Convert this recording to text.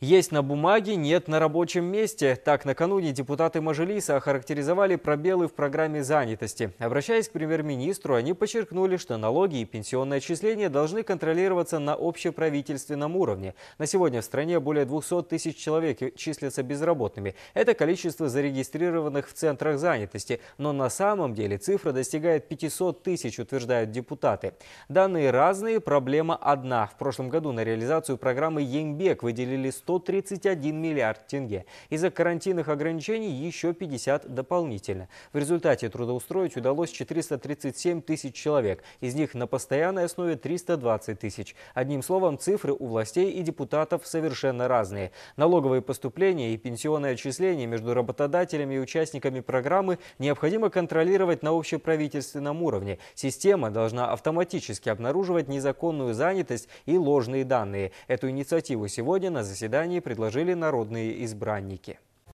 Есть на бумаге, нет на рабочем месте. Так, накануне депутаты Мажилиса охарактеризовали пробелы в программе занятости. Обращаясь к премьер-министру, они подчеркнули, что налоги и пенсионные отчисления должны контролироваться на общеправительственном уровне. На сегодня в стране более 200 тысяч человек числятся безработными. Это количество зарегистрированных в центрах занятости. Но на самом деле цифра достигает 500 тысяч, утверждают депутаты. Данные разные, проблема одна. В прошлом году на реализацию программы «Ембек» выделили 100 131 миллиард тенге. Из-за карантинных ограничений еще 50 дополнительно. В результате трудоустроить удалось 437 тысяч человек. Из них на постоянной основе 320 тысяч. Одним словом, цифры у властей и депутатов совершенно разные. Налоговые поступления и пенсионное отчисления между работодателями и участниками программы необходимо контролировать на общеправительственном уровне. Система должна автоматически обнаруживать незаконную занятость и ложные данные. Эту инициативу сегодня на заседании заседании предложили народные избранники.